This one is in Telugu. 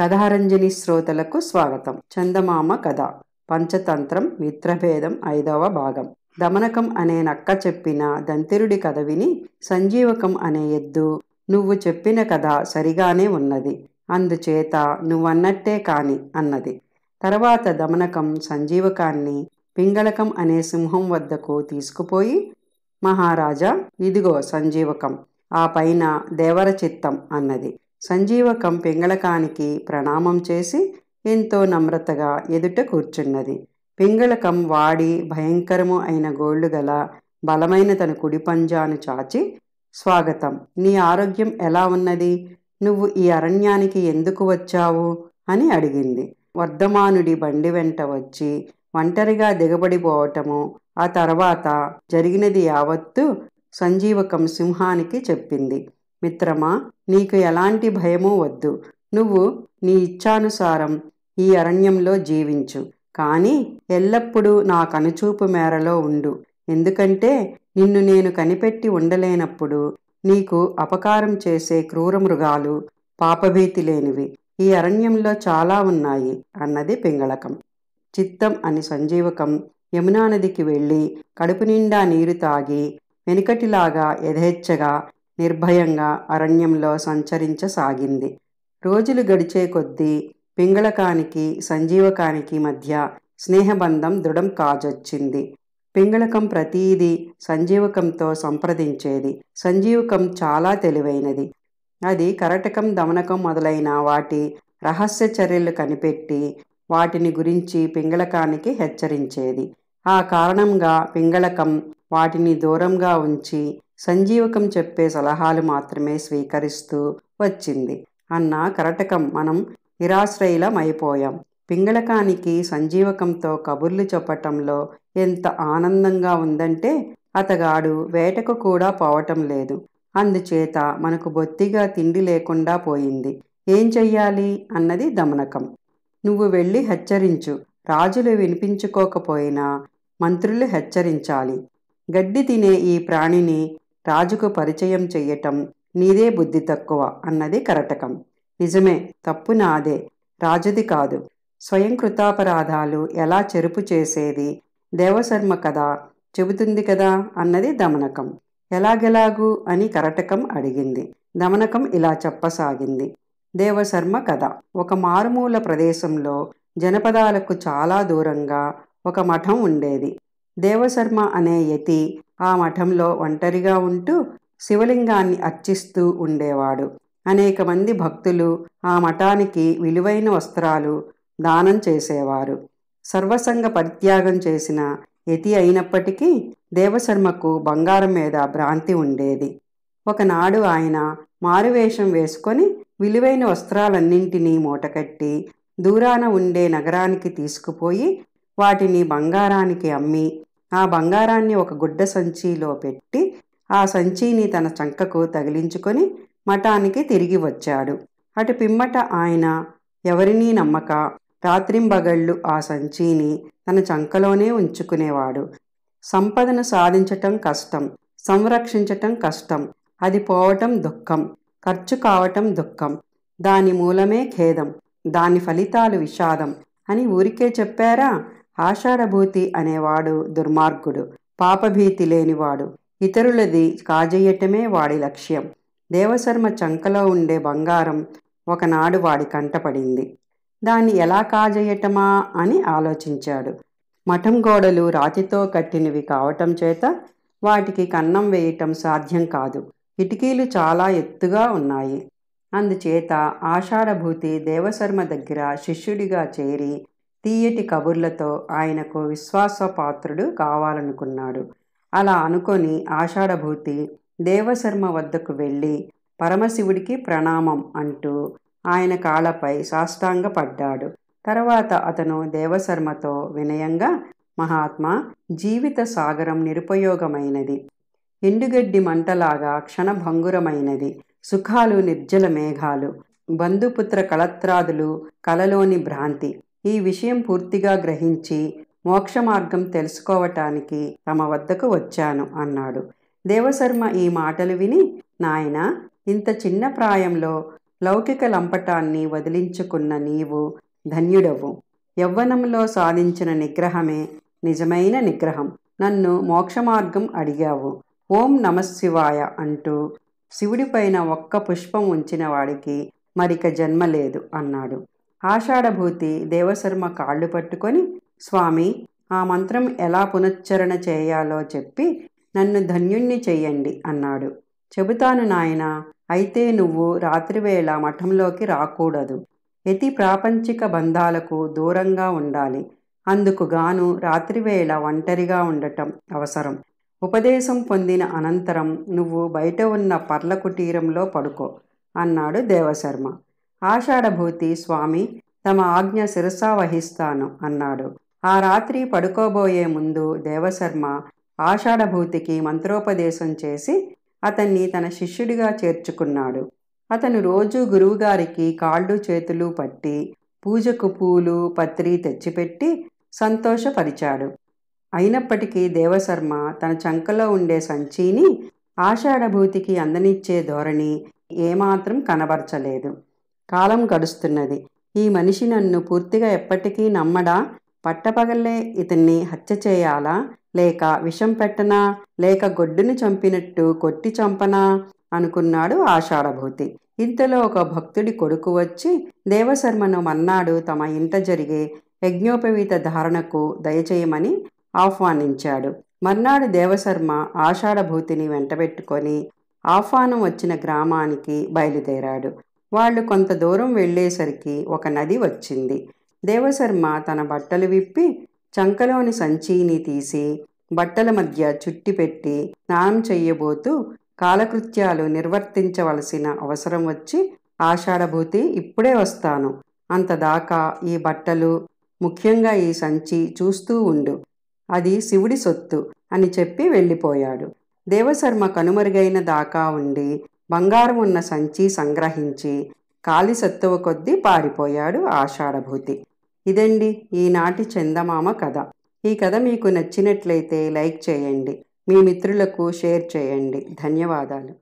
కథారంజని శ్రోతలకు స్వాగతం చందమామ కథ పంచతంత్రం మిత్రభేదం ఐదవ భాగం దమనకం అనే నక్క చెప్పిన దంతిరుడి కథ విని సంజీవకం అనే ఎద్దు నువ్వు చెప్పిన కథ సరిగానే ఉన్నది అందుచేత నువ్వన్నట్టే కాని అన్నది తర్వాత దమనకం సంజీవకాన్ని పింగళకం అనే సింహం వద్దకు తీసుకుపోయి మహారాజా ఇదిగో సంజీవకం ఆ పైన దేవర చిత్తం అన్నది సంజీవకం పింగళకానికి ప్రణామం చేసి ఎంతో నమ్రతగా ఎదుట కూర్చున్నది పింగళకం వాడి భయంకరము అయిన గోళ్ళు గల బలమైన తన కుడి పంజాను చాచి స్వాగతం నీ ఆరోగ్యం ఎలా ఉన్నది నువ్వు ఈ అరణ్యానికి ఎందుకు వచ్చావు అని అడిగింది వర్ధమానుడి బండి వెంట వచ్చి ఒంటరిగా దిగబడిపోవటము ఆ తర్వాత జరిగినది యావత్తు సంజీవకం సింహానికి చెప్పింది మిత్రమా నీకు ఎలాంటి భయము వద్దు నువ్వు నీ ఇచ్ఛానుసారం ఈ అరణ్యంలో జీవించు కానీ ఎల్లప్పుడూ నా కనుచూపు మేరలో ఉండు ఎందుకంటే నిన్ను నేను కనిపెట్టి ఉండలేనప్పుడు నీకు అపకారం చేసే క్రూర మృగాలు పాపభీతి లేనివి ఈ అరణ్యంలో చాలా ఉన్నాయి అన్నది పింగళకం చిత్తం అని సంజీవకం యమునా నదికి వెళ్ళి కడుపు నిండా నీరు తాగి వెనుకటిలాగా యథేచ్ఛగా నిర్భయంగా అరణ్యంలో సంచరించసాగింది రోజులు గడిచే కొద్దీ పింగళకానికి సంజీవకానికి మధ్య స్నేహబంధం దృఢం కాజొచ్చింది పింగళకం ప్రతీది సంజీవకంతో సంప్రదించేది సంజీవకం చాలా తెలివైనది అది కరటకం దమనకం మొదలైన వాటి రహస్య చర్యలు కనిపెట్టి వాటిని గురించి పింగళకానికి హెచ్చరించేది ఆ కారణంగా పింగళకం వాటిని దూరంగా ఉంచి సంజీవకం చెప్పే సలహాలు మాత్రమే స్వీకరిస్తూ వచ్చింది అన్న కరటకం మనం అయిపోయాం పింగళకానికి సంజీవకంతో కబుర్లు చెప్పటంలో ఎంత ఆనందంగా ఉందంటే అతగాడు వేటకు కూడా పోవటం లేదు అందుచేత మనకు బొత్తిగా తిండి లేకుండా పోయింది ఏం చెయ్యాలి అన్నది దమనకం నువ్వు వెళ్ళి హెచ్చరించు రాజులు వినిపించుకోకపోయినా మంత్రులు హెచ్చరించాలి గడ్డి తినే ఈ ప్రాణిని రాజుకు పరిచయం చెయ్యటం నీదే బుద్ధి తక్కువ అన్నది కరటకం నిజమే తప్పు నాదే రాజుది కాదు స్వయం కృతాపరాధాలు ఎలా చెరుపు చేసేది దేవశర్మ కదా చెబుతుంది కదా అన్నది దమనకం ఎలాగెలాగు అని కరటకం అడిగింది దమనకం ఇలా చెప్పసాగింది దేవశర్మ కథ ఒక మారుమూల ప్రదేశంలో జనపదాలకు చాలా దూరంగా ఒక మఠం ఉండేది దేవశర్మ అనే యతి ఆ మఠంలో ఒంటరిగా ఉంటూ శివలింగాన్ని అర్చిస్తూ ఉండేవాడు అనేక మంది భక్తులు ఆ మఠానికి విలువైన వస్త్రాలు దానం చేసేవారు సర్వసంగ పరిత్యాగం చేసిన యతి అయినప్పటికీ దేవశర్మకు బంగారం మీద భ్రాంతి ఉండేది ఒకనాడు ఆయన మారువేషం వేసుకొని విలువైన వస్త్రాలన్నింటినీ మూటకట్టి దూరాన ఉండే నగరానికి తీసుకుపోయి వాటిని బంగారానికి అమ్మి ఆ బంగారాన్ని ఒక గుడ్డ సంచిలో పెట్టి ఆ సంచిని తన చంకకు తగిలించుకొని మఠానికి తిరిగి వచ్చాడు అటు పిమ్మట ఆయన ఎవరినీ నమ్మక రాత్రింబగళ్ళు ఆ సంచిని తన చంకలోనే ఉంచుకునేవాడు సంపదను సాధించటం కష్టం సంరక్షించటం కష్టం అది పోవటం దుఃఖం ఖర్చు కావటం దుఃఖం దాని మూలమే ఖేదం దాని ఫలితాలు విషాదం అని ఊరికే చెప్పారా ఆషాఢభూతి అనేవాడు దుర్మార్గుడు పాపభీతి లేనివాడు ఇతరులది కాజేయటమే వాడి లక్ష్యం దేవశర్మ చంకలో ఉండే బంగారం ఒకనాడు వాడి కంటపడింది దాన్ని ఎలా కాజేయటమా అని ఆలోచించాడు మఠం గోడలు రాతితో కట్టినవి కావటం చేత వాటికి కన్నం వేయటం సాధ్యం కాదు కిటికీలు చాలా ఎత్తుగా ఉన్నాయి అందుచేత ఆషాఢభూతి దేవశర్మ దగ్గర శిష్యుడిగా చేరి తీయటి కబుర్లతో ఆయనకు విశ్వాసపాత్రుడు కావాలనుకున్నాడు అలా అనుకొని ఆషాఢభూతి దేవశర్మ వద్దకు వెళ్ళి పరమశివుడికి ప్రణామం అంటూ ఆయన కాళ్ళపై సాష్టాంగపడ్డాడు తర్వాత అతను దేవశర్మతో వినయంగా మహాత్మా జీవిత సాగరం నిరుపయోగమైనది ఎండుగడ్డి మంటలాగా క్షణభంగురమైనది సుఖాలు నిర్జల మేఘాలు బంధుపుత్ర కలత్రాదులు కలలోని భ్రాంతి ఈ విషయం పూర్తిగా గ్రహించి మోక్ష మార్గం తెలుసుకోవటానికి తమ వద్దకు వచ్చాను అన్నాడు దేవశర్మ ఈ మాటలు విని నాయన ఇంత చిన్న ప్రాయంలో లౌకిక లంపటాన్ని వదిలించుకున్న నీవు ధన్యుడవు యవ్వనంలో సాధించిన నిగ్రహమే నిజమైన నిగ్రహం నన్ను మోక్ష మార్గం అడిగావు ఓం నమశివాయ అంటూ శివుడిపైన ఒక్క పుష్పం ఉంచిన వాడికి మరిక జన్మ లేదు అన్నాడు ఆషాఢభూతి దేవశర్మ కాళ్ళు పట్టుకొని స్వామి ఆ మంత్రం ఎలా పునశ్చరణ చేయాలో చెప్పి నన్ను ధన్యుణ్ణి చెయ్యండి అన్నాడు చెబుతాను నాయన అయితే నువ్వు రాత్రివేళ మఠంలోకి రాకూడదు ఎతి ప్రాపంచిక బంధాలకు దూరంగా ఉండాలి అందుకు గాను రాత్రివేళ ఒంటరిగా ఉండటం అవసరం ఉపదేశం పొందిన అనంతరం నువ్వు బయట ఉన్న పర్ల కుటీరంలో పడుకో అన్నాడు దేవశర్మ ఆషాఢభూతి స్వామి తమ ఆజ్ఞ శిరసా వహిస్తాను అన్నాడు ఆ రాత్రి పడుకోబోయే ముందు దేవశర్మ ఆషాఢభూతికి మంత్రోపదేశం చేసి అతన్ని తన శిష్యుడిగా చేర్చుకున్నాడు అతను రోజు గురువుగారికి కాళ్ళు చేతులు పట్టి పూజకు పూలు పత్రి తెచ్చిపెట్టి సంతోషపరిచాడు అయినప్పటికీ దేవశర్మ తన చంకలో ఉండే సంచిని ఆషాఢభూతికి అందనిచ్చే ధోరణి ఏమాత్రం కనబరచలేదు కాలం గడుస్తున్నది ఈ మనిషి నన్ను పూర్తిగా ఎప్పటికీ నమ్మడా పట్టపగలే ఇతన్ని హత్య చేయాలా లేక విషం పెట్టనా లేక గొడ్డును చంపినట్టు కొట్టి చంపనా అనుకున్నాడు ఆషాఢభూతి ఇంతలో ఒక భక్తుడి కొడుకు వచ్చి దేవశర్మను మన్నాడు తమ ఇంట జరిగే యజ్ఞోపవీత ధారణకు దయచేయమని ఆహ్వానించాడు మర్నాడు దేవశర్మ ఆషాఢభూతిని వెంటబెట్టుకొని ఆహ్వానం వచ్చిన గ్రామానికి బయలుదేరాడు వాళ్ళు కొంత దూరం వెళ్ళేసరికి ఒక నది వచ్చింది దేవశర్మ తన బట్టలు విప్పి చంకలోని సంచిని తీసి బట్టల మధ్య చుట్టి పెట్టి స్నానం చెయ్యబోతూ కాలకృత్యాలు నిర్వర్తించవలసిన అవసరం వచ్చి ఆషాఢభూతి ఇప్పుడే వస్తాను అంతదాకా ఈ బట్టలు ముఖ్యంగా ఈ సంచి చూస్తూ ఉండు అది శివుడి సొత్తు అని చెప్పి వెళ్ళిపోయాడు దేవశర్మ కనుమరుగైన దాకా ఉండి బంగారం ఉన్న సంచి సంగ్రహించి కాలి సత్తువ కొద్దీ పారిపోయాడు ఆషాఢభూతి ఇదండి ఈనాటి చందమామ కథ ఈ కథ మీకు నచ్చినట్లయితే లైక్ చేయండి మీ మిత్రులకు షేర్ చేయండి ధన్యవాదాలు